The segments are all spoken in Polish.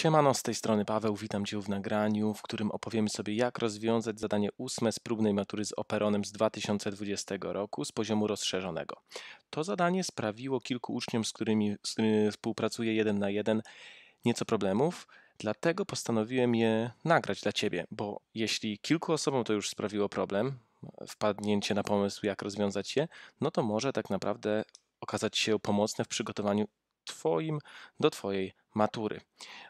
Siemano, z tej strony Paweł, witam Cię w nagraniu, w którym opowiemy sobie jak rozwiązać zadanie ósme z próbnej matury z Operonem z 2020 roku z poziomu rozszerzonego. To zadanie sprawiło kilku uczniom, z którymi, z którymi współpracuję jeden na jeden, nieco problemów, dlatego postanowiłem je nagrać dla Ciebie, bo jeśli kilku osobom to już sprawiło problem, wpadnięcie na pomysł jak rozwiązać je, no to może tak naprawdę okazać się pomocne w przygotowaniu twoim, do twojej matury.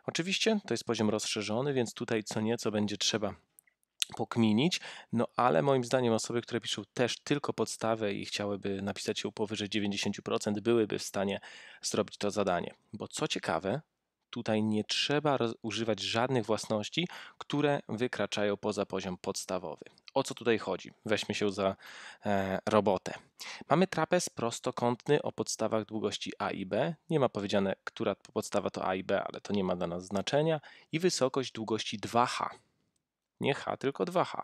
Oczywiście to jest poziom rozszerzony, więc tutaj co nieco będzie trzeba pokminić, no ale moim zdaniem osoby, które piszą też tylko podstawę i chciałyby napisać ją powyżej 90%, byłyby w stanie zrobić to zadanie. Bo co ciekawe, tutaj nie trzeba używać żadnych własności, które wykraczają poza poziom podstawowy o co tutaj chodzi? Weźmy się za e, robotę. Mamy trapez prostokątny o podstawach długości A i B. Nie ma powiedziane, która podstawa to A i B, ale to nie ma dla nas znaczenia. I wysokość długości 2H. Nie H, tylko 2H.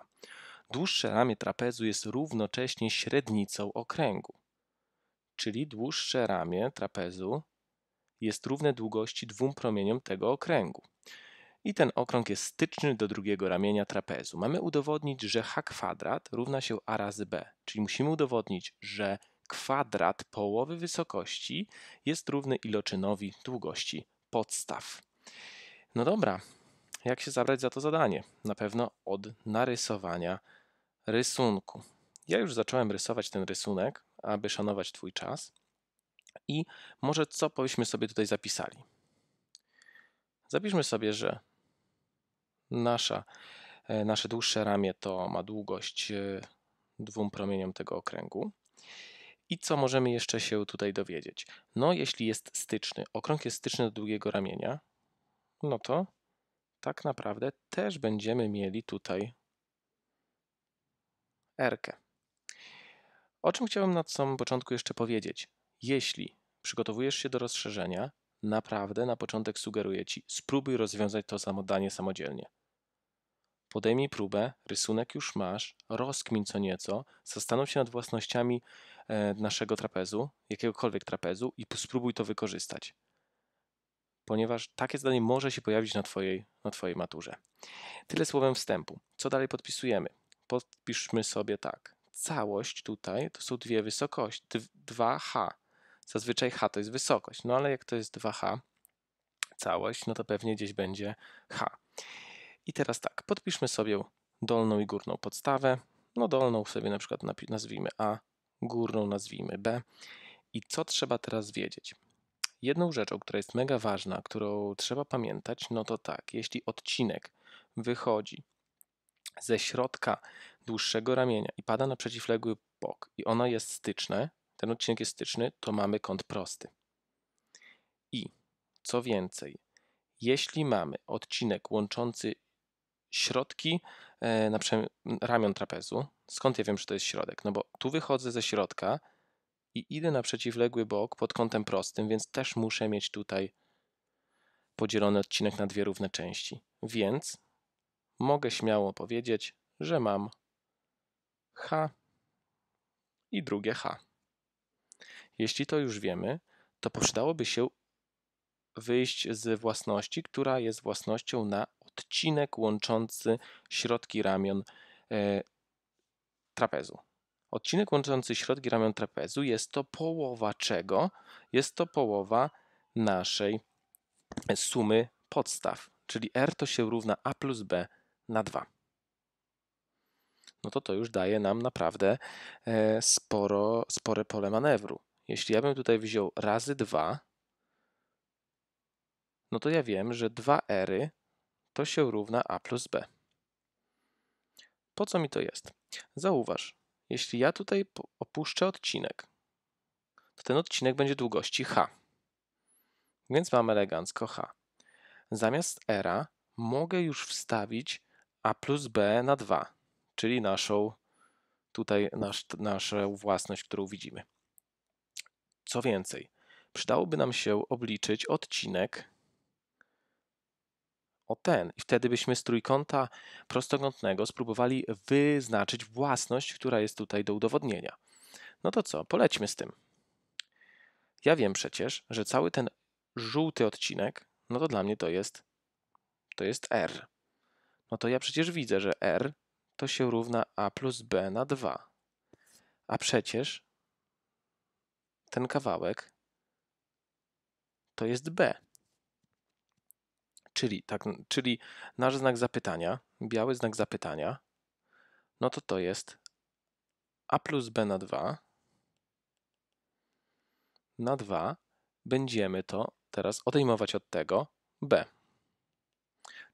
Dłuższe ramię trapezu jest równocześnie średnicą okręgu. Czyli dłuższe ramię trapezu jest równe długości dwóm promieniom tego okręgu. I ten okrąg jest styczny do drugiego ramienia trapezu. Mamy udowodnić, że h kwadrat równa się a razy b, czyli musimy udowodnić, że kwadrat połowy wysokości jest równy iloczynowi długości podstaw. No dobra, jak się zabrać za to zadanie? Na pewno od narysowania rysunku. Ja już zacząłem rysować ten rysunek, aby szanować Twój czas. I może co byśmy sobie tutaj zapisali? Zapiszmy sobie, że Nasza, e, nasze dłuższe ramię to ma długość e, dwóm promieniom tego okręgu. I co możemy jeszcze się tutaj dowiedzieć? No, jeśli jest styczny, okrąg jest styczny do długiego ramienia, no to tak naprawdę też będziemy mieli tutaj r. -kę. O czym chciałem na samym początku jeszcze powiedzieć? Jeśli przygotowujesz się do rozszerzenia, naprawdę na początek sugeruję ci, spróbuj rozwiązać to samodanie samodzielnie. Podejmij próbę, rysunek już masz, rozkmin co nieco, zastanów się nad własnościami e, naszego trapezu, jakiegokolwiek trapezu i spróbuj to wykorzystać. Ponieważ takie zadanie może się pojawić na Twojej, na twojej maturze. Tyle słowem wstępu. Co dalej podpisujemy? Podpiszmy sobie tak. Całość tutaj to są dwie wysokości, 2H. Zazwyczaj H to jest wysokość, no ale jak to jest 2H, całość, no to pewnie gdzieś będzie H. I teraz tak, podpiszmy sobie dolną i górną podstawę. No dolną sobie na przykład nazwijmy A, górną nazwijmy B. I co trzeba teraz wiedzieć? Jedną rzeczą, która jest mega ważna, którą trzeba pamiętać, no to tak, jeśli odcinek wychodzi ze środka dłuższego ramienia i pada na przeciwległy bok i ono jest styczne, ten odcinek jest styczny, to mamy kąt prosty. I co więcej, jeśli mamy odcinek łączący środki e, na ramion trapezu. Skąd ja wiem, że to jest środek? No bo tu wychodzę ze środka i idę na przeciwległy bok pod kątem prostym, więc też muszę mieć tutaj podzielony odcinek na dwie równe części. Więc mogę śmiało powiedzieć, że mam H i drugie H. Jeśli to już wiemy, to przydałoby się wyjść z własności, która jest własnością na odcinek łączący środki ramion e, trapezu. Odcinek łączący środki ramion trapezu jest to połowa czego? Jest to połowa naszej sumy podstaw, czyli R to się równa A plus B na 2. No to to już daje nam naprawdę e, sporo, spore pole manewru. Jeśli ja bym tutaj wziął razy 2, no to ja wiem, że 2 ery to się równa a plus b. Po co mi to jest? Zauważ, jeśli ja tutaj opuszczę odcinek, to ten odcinek będzie długości h. Więc mam elegancko h. Zamiast r mogę już wstawić a plus b na 2, czyli naszą tutaj nasz, naszą własność, którą widzimy. Co więcej, przydałoby nam się obliczyć odcinek o ten. I wtedy byśmy z trójkąta prostokątnego spróbowali wyznaczyć własność, która jest tutaj do udowodnienia. No to co, polećmy z tym. Ja wiem przecież, że cały ten żółty odcinek, no to dla mnie to jest, to jest R. No to ja przecież widzę, że R to się równa A plus B na 2. A przecież ten kawałek to jest B. Czyli, tak, czyli nasz znak zapytania, biały znak zapytania, no to to jest a plus b na 2 na 2 będziemy to teraz odejmować od tego b.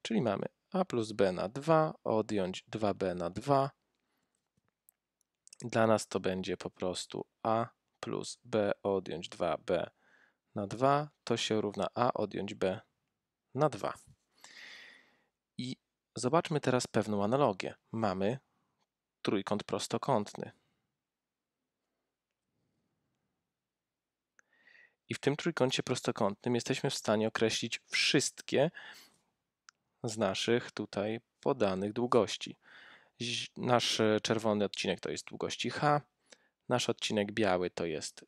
Czyli mamy a plus b na 2, odjąć 2b na 2. Dla nas to będzie po prostu a plus b odjąć 2b na 2, to się równa a odjąć b na 2. I zobaczmy teraz pewną analogię. Mamy trójkąt prostokątny. I w tym trójkącie prostokątnym jesteśmy w stanie określić wszystkie z naszych tutaj podanych długości. Nasz czerwony odcinek to jest długości h, nasz odcinek biały to jest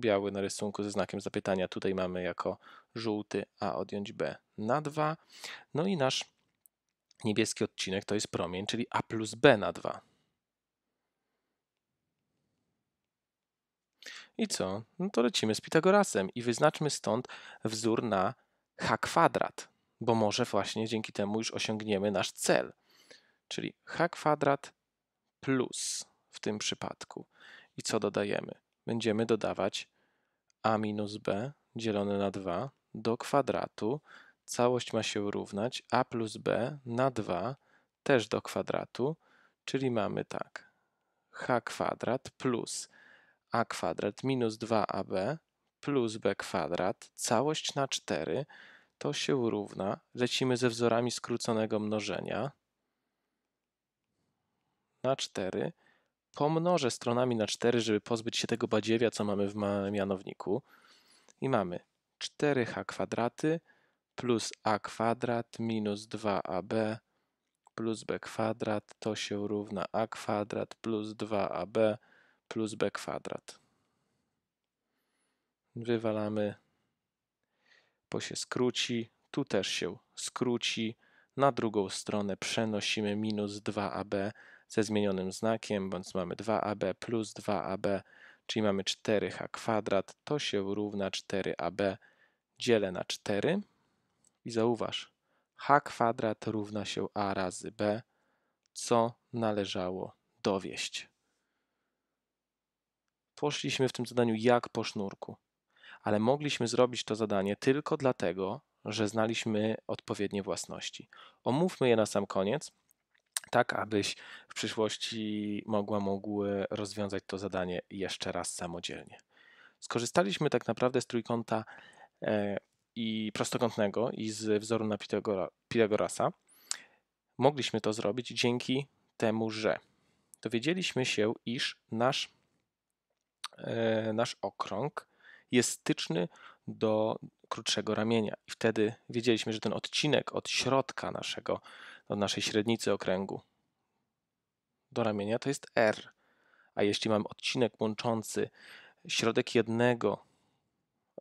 biały na rysunku ze znakiem zapytania. Tutaj mamy jako żółty A odjąć B na 2. No i nasz niebieski odcinek to jest promień, czyli A plus B na 2. I co? No to lecimy z Pitagorasem i wyznaczmy stąd wzór na h kwadrat, bo może właśnie dzięki temu już osiągniemy nasz cel, czyli h kwadrat plus w tym przypadku. I co dodajemy? będziemy dodawać a minus b dzielone na 2 do kwadratu. Całość ma się równać a plus b na 2 też do kwadratu, czyli mamy tak h kwadrat plus a kwadrat minus 2ab plus b kwadrat, całość na 4, to się równa, lecimy ze wzorami skróconego mnożenia na 4, pomnożę stronami na 4, żeby pozbyć się tego badziewia, co mamy w mianowniku. I mamy 4h kwadraty plus a kwadrat minus 2ab plus b kwadrat to się równa a kwadrat plus 2ab plus b kwadrat. Wywalamy, bo się skróci, tu też się skróci. Na drugą stronę przenosimy minus 2ab ze zmienionym znakiem, bądź mamy 2ab plus 2ab, czyli mamy 4h kwadrat, to się równa 4ab dzielę na 4 i zauważ, h kwadrat równa się a razy b, co należało dowieść. Poszliśmy w tym zadaniu jak po sznurku, ale mogliśmy zrobić to zadanie tylko dlatego, że znaliśmy odpowiednie własności. Omówmy je na sam koniec, tak abyś w przyszłości mogła, mogły e, rozwiązać to zadanie jeszcze raz samodzielnie. Skorzystaliśmy tak naprawdę z trójkąta e, i prostokątnego i z wzoru na Pitagorasa. Mogliśmy to zrobić dzięki temu, że dowiedzieliśmy się, iż nasz, e, nasz okrąg jest styczny do krótszego ramienia. I wtedy wiedzieliśmy, że ten odcinek od środka naszego do naszej średnicy okręgu, do ramienia, to jest R. A jeśli mam odcinek łączący środek jednego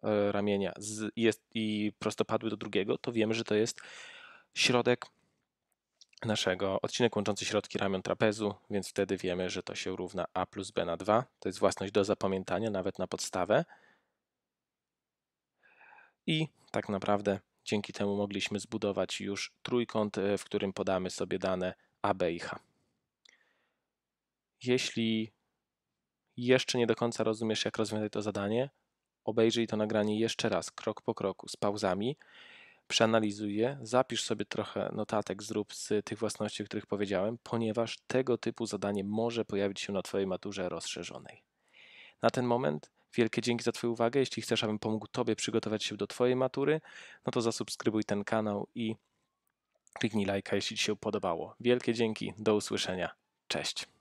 e, ramienia z, jest, i prostopadły do drugiego, to wiemy, że to jest środek naszego, odcinek łączący środki ramion trapezu, więc wtedy wiemy, że to się równa a plus b na 2. To jest własność do zapamiętania, nawet na podstawę. I tak naprawdę Dzięki temu mogliśmy zbudować już trójkąt, e, w którym podamy sobie dane A, B i H. Jeśli jeszcze nie do końca rozumiesz, jak rozwiązać to zadanie, obejrzyj to nagranie jeszcze raz, krok po kroku, z pauzami. Przeanalizuj je, zapisz sobie trochę notatek, zrób z tych własności, o których powiedziałem, ponieważ tego typu zadanie może pojawić się na Twojej maturze rozszerzonej. Na ten moment Wielkie dzięki za Twoją uwagę. Jeśli chcesz, abym pomógł Tobie przygotować się do Twojej matury, no to zasubskrybuj ten kanał i kliknij lajka, jeśli Ci się podobało. Wielkie dzięki, do usłyszenia. Cześć.